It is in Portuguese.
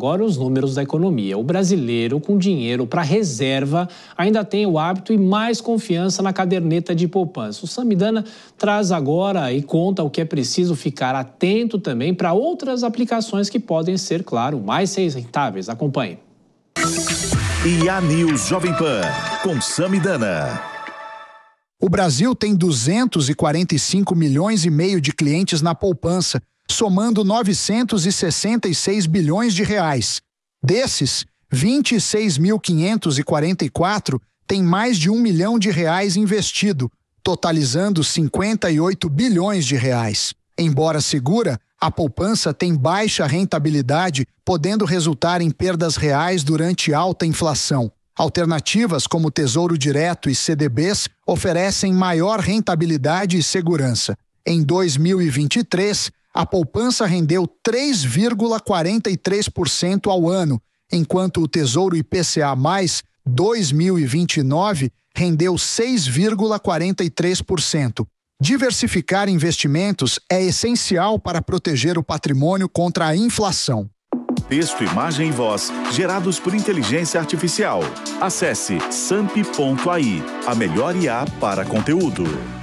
Agora, os números da economia. O brasileiro com dinheiro para reserva ainda tem o hábito e mais confiança na caderneta de poupança. O Samidana traz agora e conta o que é preciso ficar atento também para outras aplicações que podem ser, claro, mais rentáveis. Acompanhe. E a News Jovem Pan, com Samidana. O Brasil tem 245 milhões e meio de clientes na poupança somando 966 bilhões de reais. Desses, 26.544 têm mais de um milhão de reais investido, totalizando 58 bilhões de reais. Embora segura, a poupança tem baixa rentabilidade, podendo resultar em perdas reais durante alta inflação. Alternativas como Tesouro Direto e CDBs oferecem maior rentabilidade e segurança. Em 2023, a poupança rendeu 3,43% ao ano, enquanto o Tesouro IPCA, 2029, rendeu 6,43%. Diversificar investimentos é essencial para proteger o patrimônio contra a inflação. Texto, imagem e voz gerados por inteligência artificial. Acesse samp.ai, a melhor IA para conteúdo.